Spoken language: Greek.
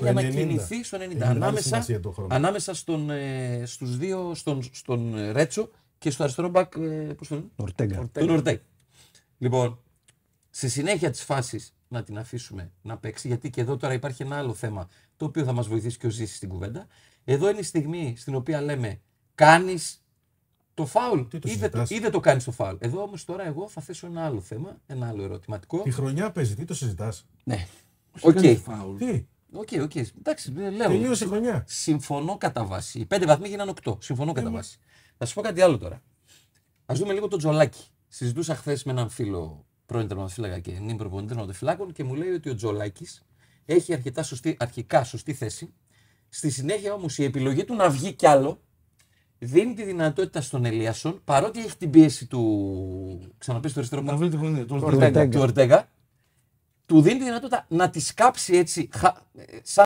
για να κινηθεί στο 90. Ανάμεσα, ανάμεσα στον, ε, στους δύο, στον, στον ε, Ρέτσο και στο αριστερό μπακ, ε, πώς τον Ορτέγκα. Τον Ορτέγκα. Λοιπόν, σε συνέχεια της φάσης να την αφήσουμε να παίξει, γιατί και εδώ τώρα υπάρχει ένα άλλο θέμα, το οποίο θα μας βοηθήσει και ο Ζήσης στην κουβέντα. Εδώ είναι η στιγμή στην οποία λέμε, κάνεις το φάουλ ή, δεν το κάνεις το φάουλ. Εδώ όμως τώρα εγώ θα θέσω ένα άλλο θέμα, ένα άλλο ερωτηματικό. Τη χρονιά παίζει, τι το συζητάς. Ναι. Οκ. Okay. Οκ, οκ. Εντάξει, ε, λέω. Τελείωσε η χρονιά. Συμφωνώ κατά βάση. Οι πέντε βαθμοί γίνανε οκτώ. Συμφωνώ κατά ναι, ναι. βάση. Θα σου πω κάτι άλλο τώρα. Ας δούμε λίγο τον τζολάκι. Συζητούσα χθες με έναν φίλο πρώην τερματοφύλακα και νυν προπονητή τερματοφυλάκων και μου λέει ότι ο Τζολάκης έχει αρκετά σωστή, αρχικά σωστή θέση. Στη συνέχεια όμως η επιλογή του να βγει κι άλλο δίνει τη δυνατότητα στον Ελίασον παρότι έχει την πίεση του. Ξαναπεί στο αριστερό Να βρει την του Ορτέγκα του δίνει τη δυνατότητα να τη κάψει έτσι, ε,